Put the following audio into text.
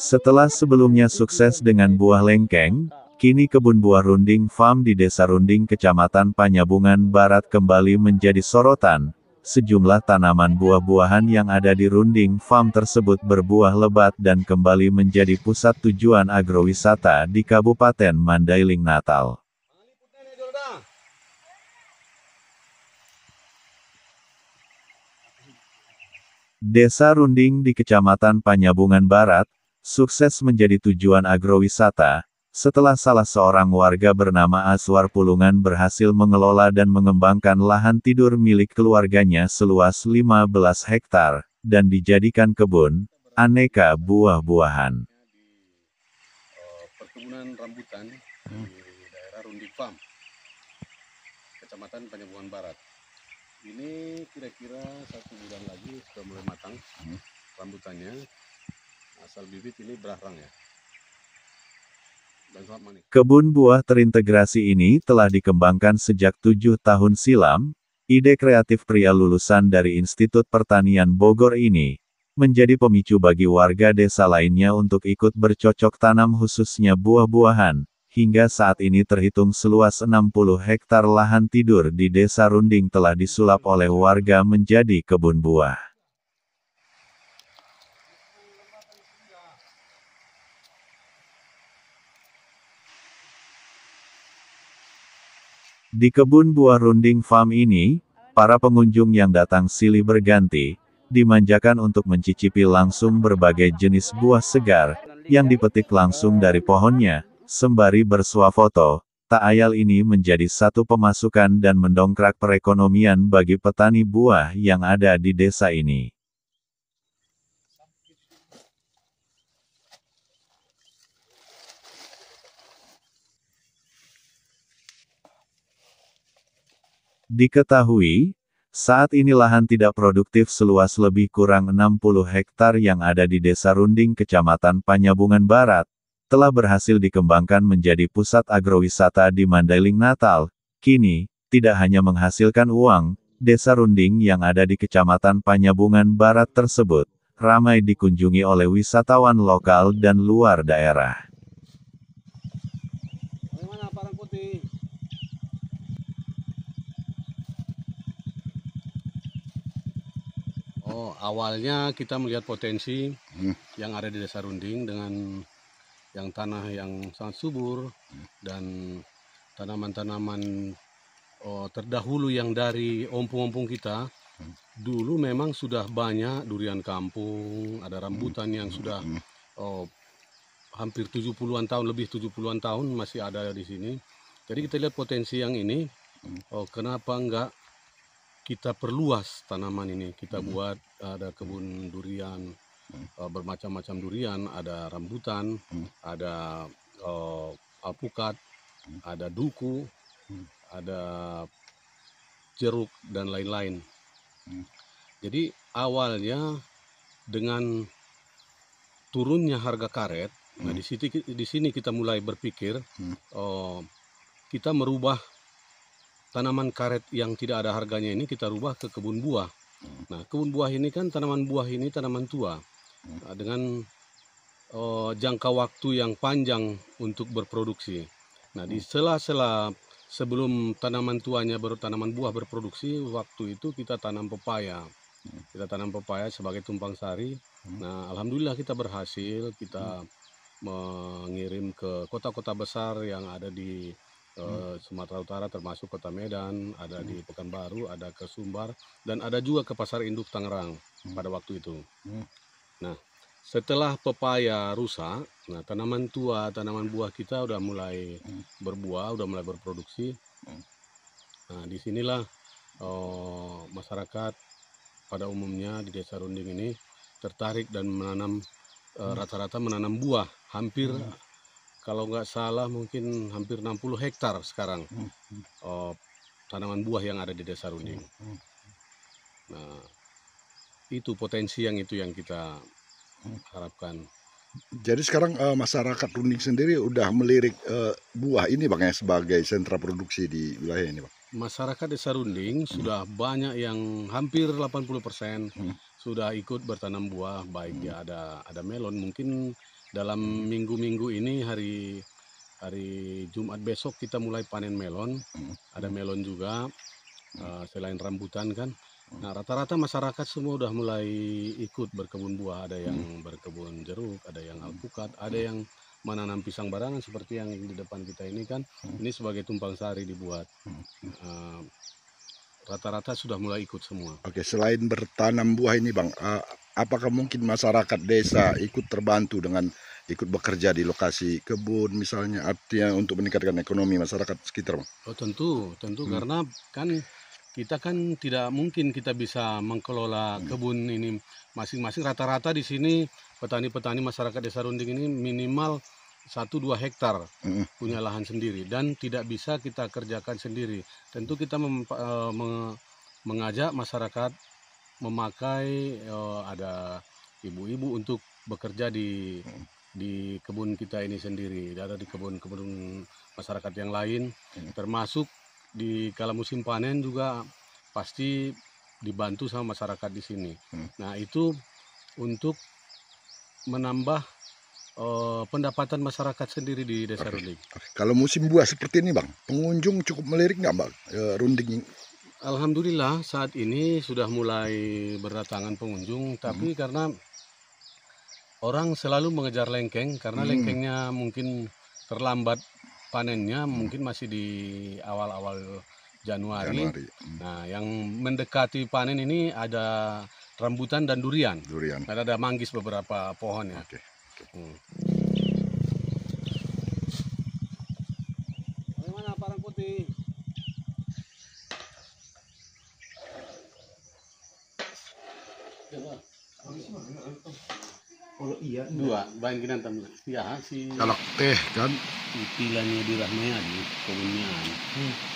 Setelah sebelumnya sukses dengan buah lengkeng, kini kebun buah Runding Farm di Desa Runding Kecamatan Panyabungan Barat kembali menjadi sorotan. Sejumlah tanaman buah-buahan yang ada di Runding Farm tersebut berbuah lebat dan kembali menjadi pusat tujuan agrowisata di Kabupaten Mandailing Natal. Desa Runding di Kecamatan Panyabungan Barat, sukses menjadi tujuan agrowisata, setelah salah seorang warga bernama Aswar Pulungan berhasil mengelola dan mengembangkan lahan tidur milik keluarganya seluas 15 hektar dan dijadikan kebun aneka buah-buahan. Eh, perkebunan rambutan di daerah Runding Farm, Kecamatan Panyabungan Barat ini kira-kira satu bulan lagi sudah mulai matang hmm. rambutannya asal bibit ini berarang ya Kebun buah terintegrasi ini telah dikembangkan sejak tujuh tahun silam. Ide kreatif pria lulusan dari Institut Pertanian Bogor ini menjadi pemicu bagi warga desa lainnya untuk ikut bercocok tanam, khususnya buah-buahan, hingga saat ini terhitung seluas 60 hektar lahan tidur di Desa Runding telah disulap oleh warga menjadi kebun buah. Di kebun buah Runding Farm ini, para pengunjung yang datang silih berganti, dimanjakan untuk mencicipi langsung berbagai jenis buah segar, yang dipetik langsung dari pohonnya, Sembari bersuah foto, tak ayal ini menjadi satu pemasukan dan mendongkrak perekonomian bagi petani buah yang ada di desa ini. Diketahui, saat ini lahan tidak produktif seluas lebih kurang 60 hektar yang ada di Desa Runding, Kecamatan Panyabungan Barat, telah berhasil dikembangkan menjadi pusat agrowisata di Mandailing Natal. Kini, tidak hanya menghasilkan uang, desa Runding yang ada di Kecamatan Panyabungan Barat tersebut, ramai dikunjungi oleh wisatawan lokal dan luar daerah. Oh, awalnya kita melihat potensi hmm. yang ada di Desa Runding dengan yang tanah yang sangat subur dan tanaman-tanaman oh, terdahulu yang dari ompong-ompong kita dulu memang sudah banyak durian kampung, ada rambutan yang sudah oh, hampir 70-an tahun, lebih 70-an tahun masih ada di sini. Jadi kita lihat potensi yang ini, oh, kenapa enggak kita perluas tanaman ini, kita hmm. buat ada kebun durian, Eh, bermacam-macam durian, ada rambutan, hmm. ada uh, alpukat, hmm. ada duku, hmm. ada jeruk dan lain-lain. Hmm. Jadi awalnya dengan turunnya harga karet, nah, hmm. nah di sini di sini kita mulai berpikir hmm. uh, kita merubah tanaman karet yang tidak ada harganya ini kita rubah ke kebun buah. Hmm. Nah, kebun buah ini kan tanaman buah ini tanaman tua. Nah, dengan uh, jangka waktu yang panjang untuk berproduksi. Nah, di hmm. sela-sela sebelum tanaman tuanya baru tanaman buah berproduksi, waktu itu kita tanam pepaya. Hmm. Kita tanam pepaya sebagai tumpang sari. Hmm. Nah, alhamdulillah kita berhasil kita mengirim ke kota-kota besar yang ada di eh, Sumatera Utara termasuk Kota Medan, ada di Pekanbaru, ada ke Sumbar dan ada juga ke pasar induk Tangerang pada waktu itu. Nah, setelah pepaya rusak, nah tanaman tua, tanaman buah kita udah mulai hmm. berbuah, udah mulai berproduksi. Hmm. Nah, disinilah oh, masyarakat pada umumnya di Desa Runding ini tertarik dan menanam eh, rata-rata hmm. eh, menanam buah, hampir hmm. kalau nggak salah mungkin hampir 60 hektar sekarang hmm. oh, tanaman buah yang ada di Desa Runding. Hmm. Nah, itu potensi yang itu yang kita harapkan. Jadi sekarang uh, masyarakat Runding sendiri udah melirik uh, buah ini bang ya sebagai sentra produksi di wilayah ini bang. Masyarakat Desa Runding hmm. sudah banyak yang hampir 80 hmm. sudah ikut bertanam buah baik hmm. ya ada ada melon mungkin dalam hmm. minggu-minggu ini hari hari Jumat besok kita mulai panen melon hmm. ada melon juga uh, selain rambutan kan Nah rata-rata masyarakat semua udah mulai ikut berkebun buah. Ada yang hmm. berkebun jeruk, ada yang hmm. alpukat, ada hmm. yang menanam pisang barangan seperti yang di depan kita ini kan. Hmm. Ini sebagai tumpang sari dibuat. rata ehm, rata-rata sudah mulai ikut semua. Oke, selain bertanam buah ini, Bang, uh, apakah mungkin masyarakat desa ikut terbantu dengan ikut bekerja di lokasi kebun misalnya artinya untuk meningkatkan ekonomi masyarakat sekitar, Bang? Oh, tentu, tentu hmm. karena kan kita kan tidak mungkin kita bisa mengelola hmm. kebun ini masing-masing rata-rata di sini petani-petani masyarakat desa Runding ini minimal satu dua hektar hmm. punya lahan sendiri dan tidak bisa kita kerjakan sendiri. Tentu kita eh, me, mengajak masyarakat memakai eh, ada ibu-ibu untuk bekerja di hmm. di kebun kita ini sendiri, ada di kebun-kebun masyarakat yang lain, termasuk di kala musim panen juga pasti dibantu sama masyarakat di sini. Hmm. Nah itu untuk menambah uh, pendapatan masyarakat sendiri di desa okay. Runding. Kalau musim buah seperti ini bang, pengunjung cukup melirik nggak bang uh, eh, Runding? Alhamdulillah saat ini sudah mulai berdatangan pengunjung, tapi hmm. karena orang selalu mengejar lengkeng karena hmm. lengkengnya mungkin terlambat panennya mungkin masih di awal-awal Januari. Januari. Hmm. Nah, yang mendekati panen ini ada rambutan dan durian. Durian. Dan ada manggis beberapa pohon ya. Oke. Okay. Okay. Hmm. Bagaimana parang putih? Ya, kalau oh, iya dua bangkinan tamu ya si kalau teh kan pilannya di Rahmayadi kebunnya hmm.